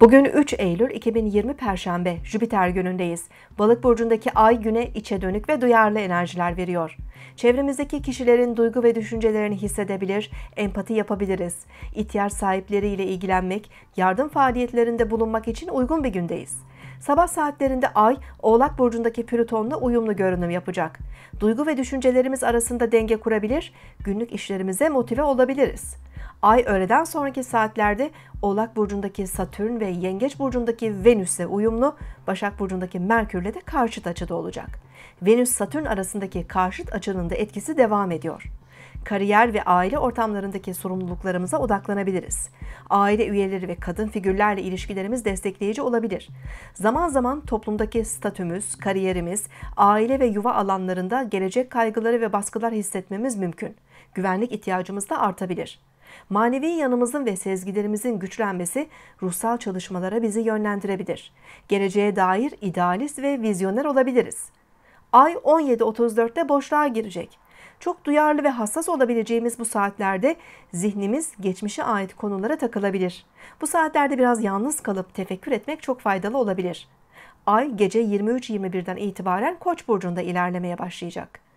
Bugün 3 Eylül 2020 Perşembe, Jüpiter günündeyiz. Balık burcundaki ay güne içe dönük ve duyarlı enerjiler veriyor. Çevremizdeki kişilerin duygu ve düşüncelerini hissedebilir, empati yapabiliriz. İhtiyaç sahipleriyle ilgilenmek, yardım faaliyetlerinde bulunmak için uygun bir gündeyiz. Sabah saatlerinde Ay, Oğlak burcundaki Plüton'la uyumlu görünüm yapacak. Duygu ve düşüncelerimiz arasında denge kurabilir, günlük işlerimize motive olabiliriz. Ay öğleden sonraki saatlerde Oğlak burcundaki Satürn ve Yengeç burcundaki Venüs'le uyumlu, Başak burcundaki Merkür'le de karşıt açıda olacak. Venüs Satürn arasındaki karşıt açının da etkisi devam ediyor. Kariyer ve aile ortamlarındaki sorumluluklarımıza odaklanabiliriz. Aile üyeleri ve kadın figürlerle ilişkilerimiz destekleyici olabilir. Zaman zaman toplumdaki statümüz, kariyerimiz, aile ve yuva alanlarında gelecek kaygıları ve baskılar hissetmemiz mümkün. Güvenlik ihtiyacımız da artabilir. Manevi yanımızın ve sezgilerimizin güçlenmesi ruhsal çalışmalara bizi yönlendirebilir. Geleceğe dair idealist ve vizyoner olabiliriz. Ay 17.34'te boşluğa girecek. Çok duyarlı ve hassas olabileceğimiz bu saatlerde zihnimiz geçmişe ait konulara takılabilir. Bu saatlerde biraz yalnız kalıp tefekkür etmek çok faydalı olabilir. Ay gece 23:21'den itibaren Koç burcunda ilerlemeye başlayacak.